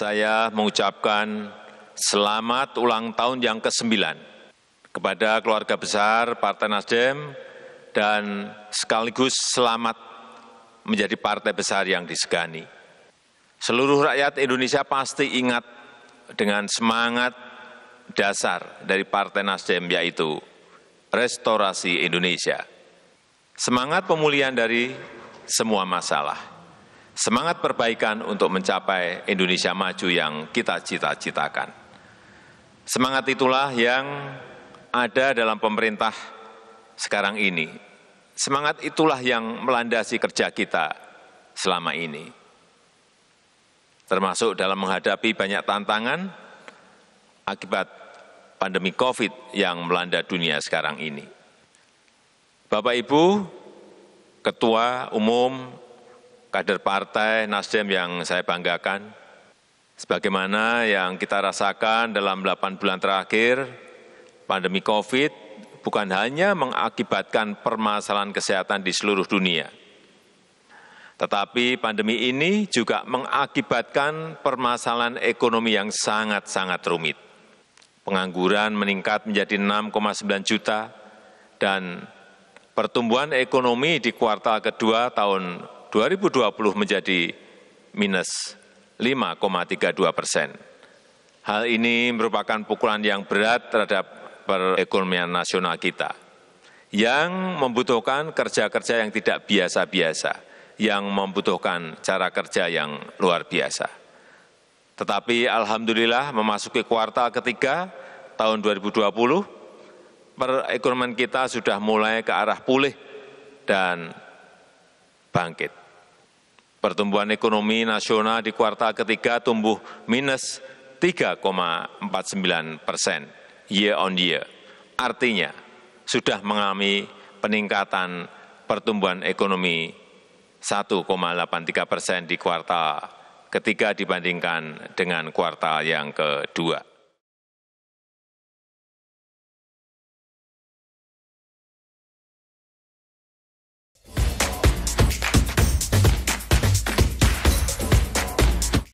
saya mengucapkan selamat ulang tahun yang ke-9 kepada keluarga besar Partai Nasdem dan sekaligus selamat menjadi partai besar yang disegani. Seluruh rakyat Indonesia pasti ingat dengan semangat dasar dari Partai Nasdem yaitu restorasi Indonesia. Semangat pemulihan dari semua masalah semangat perbaikan untuk mencapai Indonesia maju yang kita cita-citakan. Semangat itulah yang ada dalam pemerintah sekarang ini. Semangat itulah yang melandasi kerja kita selama ini. Termasuk dalam menghadapi banyak tantangan akibat pandemi COVID yang melanda dunia sekarang ini. Bapak Ibu, Ketua Umum kader partai Nasdem yang saya banggakan, sebagaimana yang kita rasakan dalam 8 bulan terakhir, pandemi COVID bukan hanya mengakibatkan permasalahan kesehatan di seluruh dunia, tetapi pandemi ini juga mengakibatkan permasalahan ekonomi yang sangat-sangat rumit. Pengangguran meningkat menjadi 6,9 juta dan pertumbuhan ekonomi di kuartal kedua tahun 2020 menjadi minus 5,32 persen. Hal ini merupakan pukulan yang berat terhadap perekonomian nasional kita, yang membutuhkan kerja-kerja yang tidak biasa-biasa, yang membutuhkan cara kerja yang luar biasa. Tetapi Alhamdulillah memasuki kuartal ketiga tahun 2020, perekonomian kita sudah mulai ke arah pulih dan bangkit. Pertumbuhan ekonomi nasional di kuartal ketiga tumbuh minus 3,49 persen year on year. Artinya, sudah mengalami peningkatan pertumbuhan ekonomi 1,83 persen di kuartal ketiga dibandingkan dengan kuartal yang kedua.